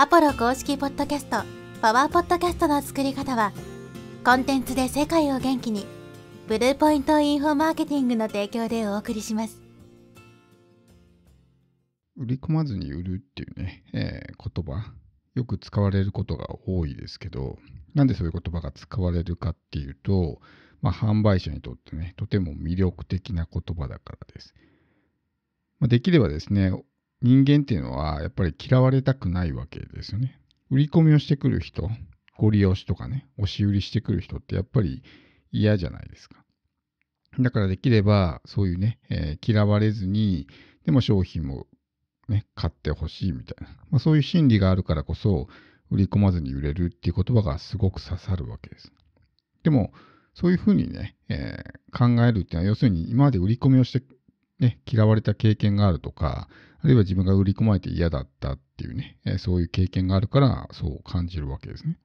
アポロ公式ポッドキャストパワーポッドキャストの作り方はコンテンツで世界を元気にブルーポイントインフォマーケティングの提供でお送りします売り込まずに売るっていうね、えー、言葉よく使われることが多いですけどなんでそういう言葉が使われるかっていうと、まあ、販売者にとってねとても魅力的な言葉だからです、まあ、できればですね人間っていうのはやっぱり嫌われたくないわけですよね。売り込みをしてくる人、ご利用しとかね、押し売りしてくる人ってやっぱり嫌じゃないですか。だからできればそういうね、えー、嫌われずに、でも商品もね、買ってほしいみたいな、まあ、そういう心理があるからこそ、売り込まずに売れるっていう言葉がすごく刺さるわけです。でも、そういうふうにね、えー、考えるっていうのは、要するに今まで売り込みをして、ね、嫌われた経験があるとか、あるいは自分が売り込まれて嫌だったっていうね、えそういう経験があるからそう感じるわけですね。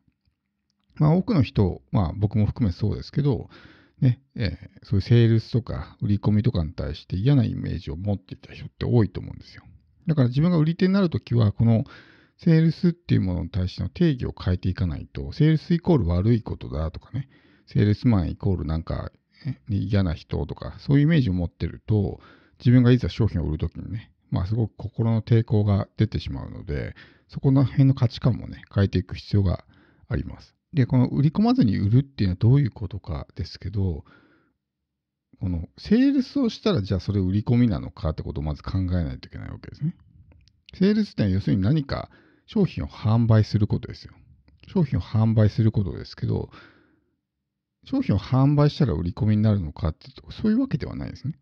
まあ多くの人、まあ僕も含めそうですけど、ねえー、そういうセールスとか売り込みとかに対して嫌なイメージを持っていた人って多いと思うんですよ。だから自分が売り手になるときは、このセールスっていうものに対しての定義を変えていかないと、セールスイコール悪いことだとかね、セールスマンイコールなんか、ね、嫌な人とか、そういうイメージを持ってると、自分がいざ商品を売るときにね、まあ、すごく心の抵抗が出てしまうので、そこの辺の価値観もね、変えていく必要があります。で、この売り込まずに売るっていうのはどういうことかですけど、このセールスをしたら、じゃあそれ売り込みなのかってことをまず考えないといけないわけですね。セールスってのは要するに何か商品を販売することですよ。商品を販売することですけど、商品を販売したら売り込みになるのかってうとそういうわけではないですね。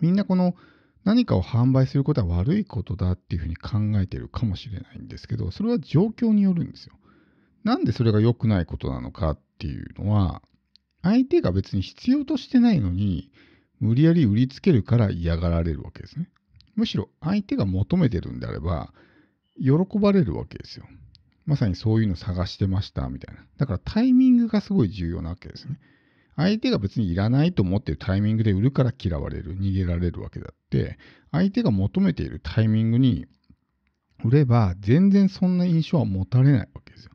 みんなこの何かを販売することは悪いことだっていうふうに考えてるかもしれないんですけど、それは状況によるんですよ。なんでそれが良くないことなのかっていうのは、相手が別に必要としてないのに、無理やり売りつけるから嫌がられるわけですね。むしろ相手が求めてるんであれば、喜ばれるわけですよ。まさにそういうの探してましたみたいな。だからタイミングがすごい重要なわけですね。相手が別にいらないと思ってるタイミングで売るから嫌われる、逃げられるわけだって、相手が求めているタイミングに売れば、全然そんな印象は持たれないわけですよ。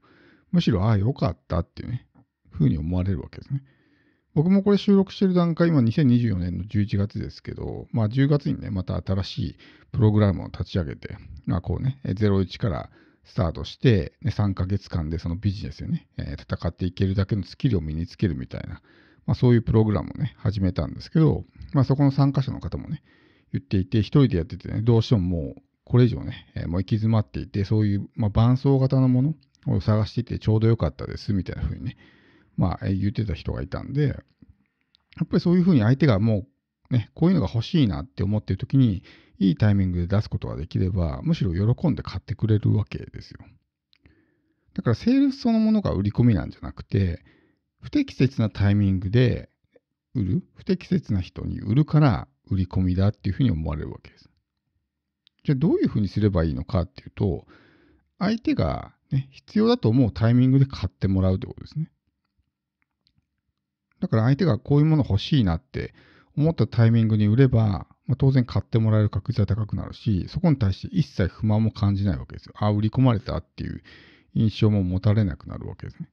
むしろ、ああ、よかったっていうね、ふうに思われるわけですね。僕もこれ収録してる段階、今2024年の11月ですけど、まあ10月にね、また新しいプログラムを立ち上げて、まあこうね、01からスタートして、ね、3ヶ月間でそのビジネスでね、えー、戦っていけるだけのスキルを身につけるみたいな、まあ、そういうプログラムをね、始めたんですけど、まあ、そこの参加者の方もね、言っていて、一人でやっててね、どうしてももうこれ以上ね、えー、もう行き詰まっていて、そういう、まあ、伴奏型のものを探していてちょうどよかったですみたいな風にね、まあ、言ってた人がいたんで、やっぱりそういう風に相手がもう、ね、こういうのが欲しいなって思ってる時に、いいタイミングで出すことができれば、むしろ喜んで買ってくれるわけですよ。だからセールスそのものが売り込みなんじゃなくて、不適切なタイミングで売る、不適切な人に売るから売り込みだっていうふうに思われるわけです。じゃあどういうふうにすればいいのかっていうと、相手が、ね、必要だと思うタイミングで買ってもらうってことですね。だから相手がこういうもの欲しいなって思ったタイミングに売れば、まあ、当然買ってもらえる確率は高くなるし、そこに対して一切不満も感じないわけですよ。ああ、売り込まれたっていう印象も持たれなくなるわけですね。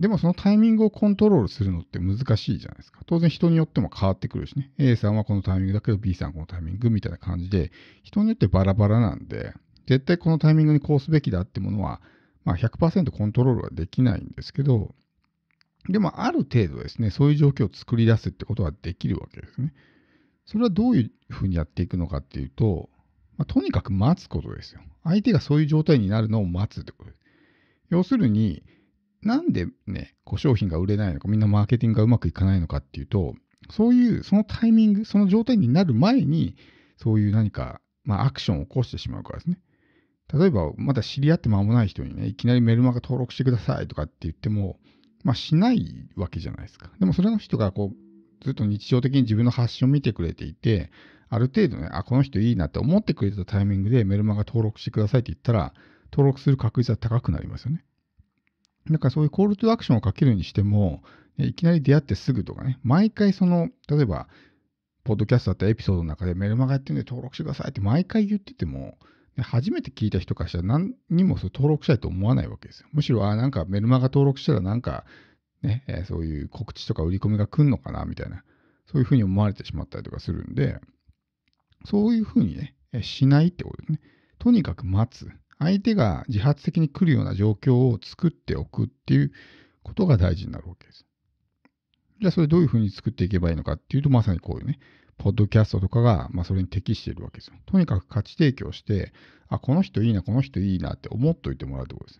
でもそのタイミングをコントロールするのって難しいじゃないですか。当然人によっても変わってくるしね。A さんはこのタイミングだけど B さんはこのタイミングみたいな感じで、人によってバラバラなんで、絶対このタイミングにこうすべきだってものは、まあ100%コントロールはできないんですけど、でもある程度ですね、そういう状況を作り出すってことはできるわけですね。それはどういうふうにやっていくのかっていうと、まあ、とにかく待つことですよ。相手がそういう状態になるのを待つってことです。要するに、なんでね、こう商品が売れないのか、みんなマーケティングがうまくいかないのかっていうと、そういう、そのタイミング、その状態になる前に、そういう何か、まあ、アクションを起こしてしまうからですね。例えば、まだ知り合って間もない人にね、いきなりメルマガ登録してくださいとかって言っても、まあ、しないわけじゃないですか。でも、それの人が、こう、ずっと日常的に自分の発信を見てくれていて、ある程度ね、あ、この人いいなって思ってくれたタイミングでメルマガ登録してくださいって言ったら、登録する確率は高くなりますよね。だからそういうコールトゥアクションをかけるにしても、いきなり出会ってすぐとかね、毎回その、例えば、ポッドキャストだったエピソードの中でメルマガやってるんで登録してくださいって毎回言ってても、初めて聞いた人からしたら何にもそ登録したいと思わないわけですよ。むしろ、あなんかメルマガ登録したらなんか、ね、えそういう告知とか売り込みが来んのかなみたいな、そういうふうに思われてしまったりとかするんで、そういうふうにね、しないってことですね。とにかく待つ。相手が自発的に来るような状況を作っておくっていうことが大事になるわけです。じゃあそれどういうふうに作っていけばいいのかっていうとまさにこういうね、ポッドキャストとかが、まあ、それに適しているわけですよ。とにかく価値提供して、あ、この人いいな、この人いいなって思っといてもらうってことで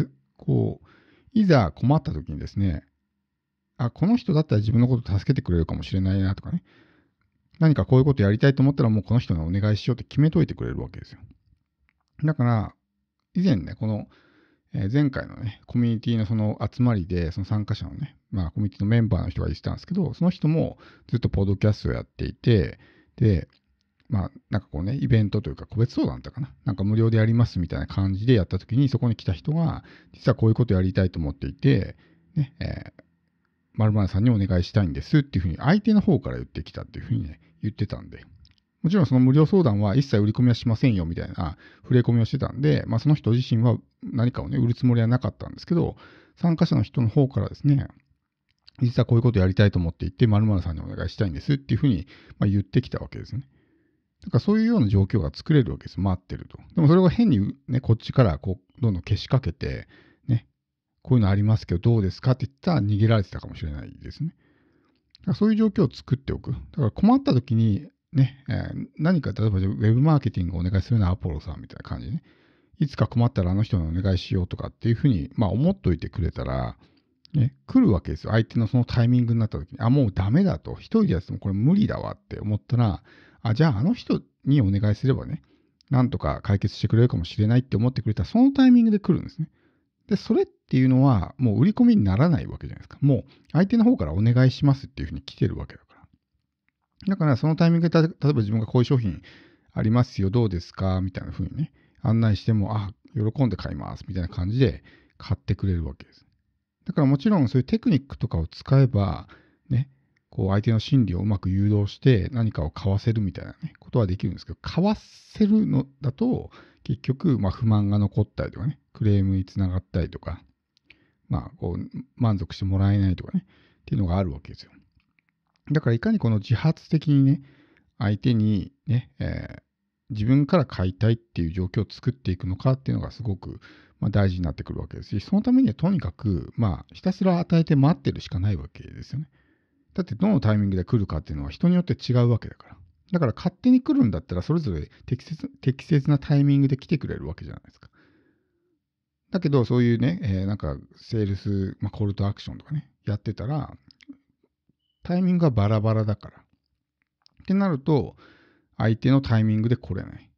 す。で、こう、いざ困った時にですね、あ、この人だったら自分のこと助けてくれるかもしれないなとかね、何かこういうことやりたいと思ったらもうこの人にお願いしようって決めといてくれるわけですよ。だから、以前ね、この、えー、前回のね、コミュニティのその集まりで、その参加者のね、まあコミュニティのメンバーの人が言ってたんですけど、その人もずっとポッドキャストをやっていて、で、まあなんかこうね、イベントというか個別相談だかな、なんか無料でやりますみたいな感じでやった時に、そこに来た人が、実はこういうことやりたいと思っていて、ね、えー、まるさんにお願いしたいんですっていうふうに相手の方から言ってきたっていうふうにね、言ってたんで、もちろんその無料相談は一切売り込みはしませんよみたいな触れ込みをしてたんで、まあ、その人自身は何かをね、売るつもりはなかったんですけど、参加者の人の方からですね、実はこういうことやりたいと思っていて、〇〇さんにお願いしたいんですっていうふうに、ま言ってきたわけですね。だからそういうような状況が作れるわけです。待ってると。でもそれが変にね、こっちからこう、どんどん消しかけて、ね、こういうのありますけどどうですかって言ったら逃げられてたかもしれないですね。だからそういう状況を作っておく。だから困った時に、ね、えー、何か例えばウェブマーケティングをお願いするのはアポロさんみたいな感じね。いつか困ったらあの人にお願いしようとかっていうふうに、まあ、思っといてくれたら、ね、来るわけですよ。相手のそのタイミングになった時に、あ、もうダメだと。一人でやってもこれ無理だわって思ったら、あ、じゃああの人にお願いすればね、なんとか解決してくれるかもしれないって思ってくれたら、そのタイミングで来るんですね。で、それっていうのは、もう売り込みにならないわけじゃないですか。もう相手の方からお願いしますっていうふうに来てるわけだかだからそのタイミングで、例えば自分がこういう商品ありますよ、どうですかみたいな風にね、案内しても、あ、喜んで買います、みたいな感じで買ってくれるわけです。だからもちろんそういうテクニックとかを使えば、ね、こう相手の心理をうまく誘導して何かを買わせるみたいな、ね、ことはできるんですけど、買わせるのだと、結局、ま不満が残ったりとかね、クレームにつながったりとか、まあ、こう満足してもらえないとかね、っていうのがあるわけですよ。だからいかにこの自発的にね、相手にね、えー、自分から買いたいっていう状況を作っていくのかっていうのがすごく、まあ、大事になってくるわけですし、そのためにはとにかく、まあ、ひたすら与えて待ってるしかないわけですよね。だってどのタイミングで来るかっていうのは人によって違うわけだから。だから勝手に来るんだったらそれぞれ適切適切なタイミングで来てくれるわけじゃないですか。だけどそういうね、えー、なんかセールス、まあ、コールとアクションとかね、やってたら、タイミングがバラバラだから。ってなると、相手のタイミングで来れない。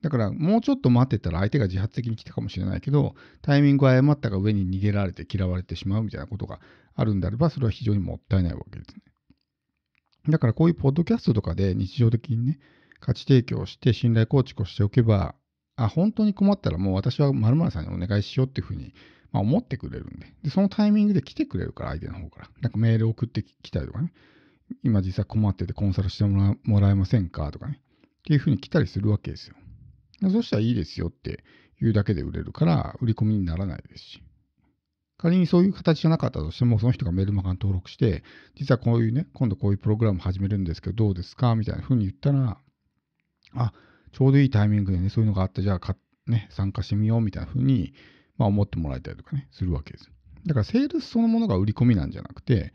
だから、もうちょっと待ってたら相手が自発的に来たかもしれないけど、タイミングを誤ったが上に逃げられて嫌われてしまうみたいなことがあるんであれば、それは非常にもったいないわけですね。だからこういうポッドキャストとかで日常的にね、価値提供して信頼構築をしておけば、あ、本当に困ったらもう私は〇〇さんにお願いしようっていうふうにまあ、思ってくれるんでで、そのタイミングで来てくれるから、相手の方から。なんかメール送ってきたりとかね、今実際困っててコンサルしてもらえませんかとかね、っていうふうに来たりするわけですよ。そしたらいいですよって言うだけで売れるから、売り込みにならないですし。仮にそういう形じゃなかったとしても、その人がメルマガに登録して、実はこういうね、今度こういうプログラム始めるんですけど、どうですかみたいな風に言ったら、あ、ちょうどいいタイミングでね、そういうのがあった、じゃあね、参加してみようみたいな風にまあ、思ってもらえたりとかね、するわけです。だからセールスそのものが売り込みなんじゃなくて、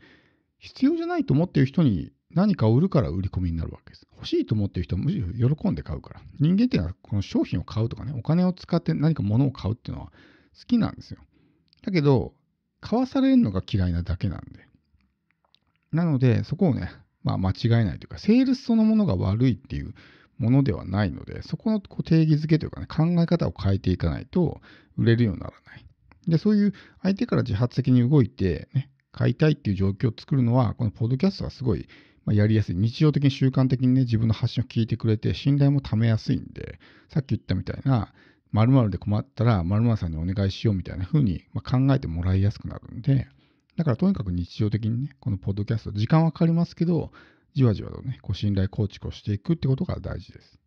必要じゃないと思っている人に何かを売るから売り込みになるわけです。欲しいと思っている人はむしろ喜んで買うから。人間っていうのはこの商品を買うとかね、お金を使って何か物を買うっていうのは好きなんですよ。だけど、買わされるのが嫌いなだけなんで。なので、そこをね、まあ間違えないというか、セールスそのものが悪いっていうものではないので、そこのこう定義づけというかね、考え方を変えていかないと売れるようにならない。で、そういう相手から自発的に動いて、ね、買いたいっていう状況を作るのは、このポッドキャストはすごい、まあ、やりやすい。日常的に習慣的にね、自分の発信を聞いてくれて、信頼も貯めやすいんで、さっき言ったみたいな、〇〇で困ったら〇〇さんにお願いしようみたいな風に考えてもらいやすくなるんで、だからとにかく日常的にね、このポッドキャスト、時間はかかりますけど、じわじわとね、こう信頼構築をしていくってことが大事です。